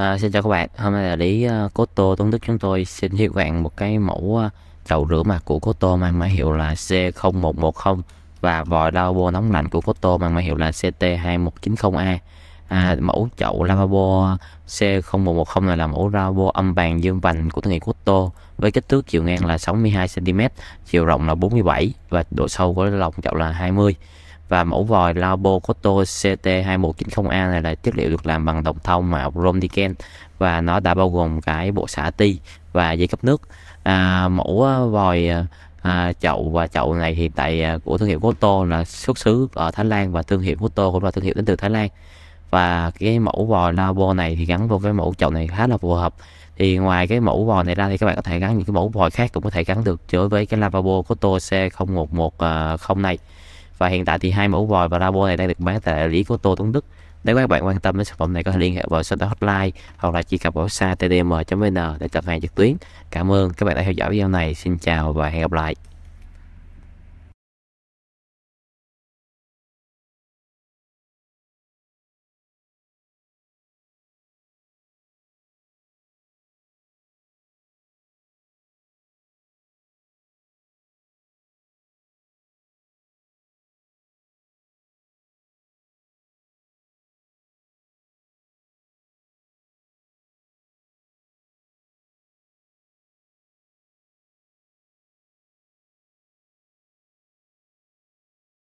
À, xin chào các bạn, hôm nay là lý Cotto Tuấn Đức chúng tôi xin hiệu bạn một cái mẫu à, chậu rửa mặt của Cotto mang mã hiệu là C0110 và vòi lavabo nóng lạnh của Cotto mang mã hiệu là CT2190A. À, mẫu chậu lavabo C0110 này là mẫu lavabo âm bàn dương vành của thương hiệu Cotto với kích thước chiều ngang là 62cm, chiều rộng là 47 và độ sâu của lòng chậu là 20 và mẫu vòi Labo Koto CT2190A này là chất liệu được làm bằng đồng thông màu Romdiken và nó đã bao gồm cái bộ xả ti và dây cấp nước. À, mẫu à, vòi à, à, chậu và chậu này hiện tại à, của thương hiệu Koto là xuất xứ ở Thái Lan và thương hiệu Koto cũng là thương hiệu đến từ Thái Lan và cái mẫu vòi labo này thì gắn vô cái mẫu chậu này khá là phù hợp thì ngoài cái mẫu vòi này ra thì các bạn có thể gắn những cái mẫu vòi khác cũng có thể gắn được đối với cái lavabo của Koto C0110 này và hiện tại thì hai mẫu vòi và labo này đang được bán tại đại lý của Tô Tuấn Đức nếu các bạn quan tâm đến sản phẩm này có thể liên hệ vào số đó hotline hoặc là truy cập vào website tdm.vn để đặt hàng trực tuyến cảm ơn các bạn đã theo dõi video này xin chào và hẹn gặp lại